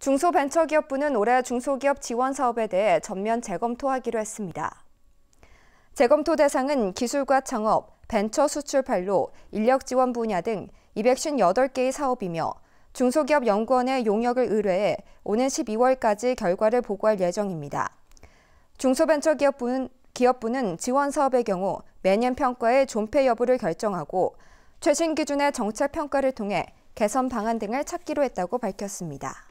중소벤처기업부는 올해 중소기업 지원 사업에 대해 전면 재검토하기로 했습니다. 재검토 대상은 기술과 창업, 벤처 수출 발로, 인력 지원 분야 등 258개의 사업이며 중소기업 연구원의 용역을 의뢰해 오는 12월까지 결과를 보고할 예정입니다. 중소벤처기업부는 기업부는 지원 사업의 경우 매년 평가의 존폐 여부를 결정하고 최신 기준의 정책 평가를 통해 개선 방안 등을 찾기로 했다고 밝혔습니다.